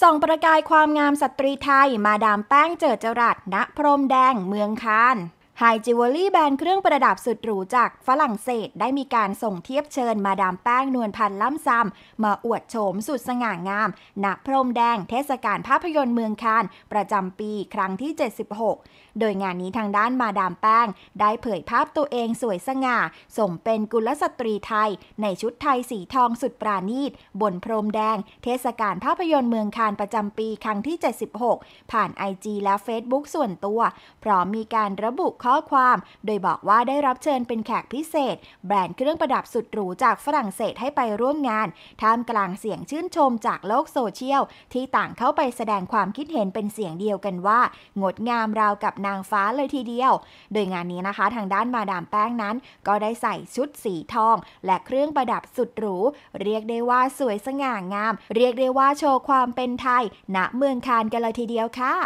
ส่องประกายความงามสตรีไทยมาดามแป้งเจิดจรัสณพรมแดงเมืองคานไฮจิวเวลรี่แบรนด์เครื่องประดับสุดหรูจากฝรั่งเศสได้มีการส่งเทียบเชิญมาดามแป้งนวลพันธ์ล้ำซ้ำมาอวดโฉมสุดสง่างามณพรมแดงเทศกาลภาพยนตร์เมืองคานประจำปีครั้งที่ 76 โดยงานนี้ทางด้านมาดามแป้งได้เผยภาพตัวเองสวยสง่าสมเป็นกุลสตรีไทยในชุดไทยสีทองสุดปราณีตบนพรมแดง เทศกาลภาพยนตร์เมืองคานประจำปีครั้งที่76ผ่านไอจีและเฟซบุ๊กส่วนตัว พร้อมมีการระบุขข้อความ โดยบอกว่าได้รับเชิญเป็นแขกพิเศษ แบรนด์เครื่องประดับสุดหรูจากฝรั่งเศสให้ไปร่วมงานท่ามกลางเสียงชื่นชมจากโลกโซเชียลที่ต่างเข้าไปแสดงความคิดเห็นเป็นเสียงเดียวกันว่างดงามราวกับนางฟ้าเลยทีเดียว โดยงานนี้นะคะ ทางด้านมาดามแป้งนั้น ก็ได้ใส่ชุดสีทองและเครื่องประดับสุดหรูเรียกได้ว่าสวยสง่างาม เรียกได้ว่าโชว์ความเป็นไทยณเมืองคานกันเลยทีเดียวค่ะ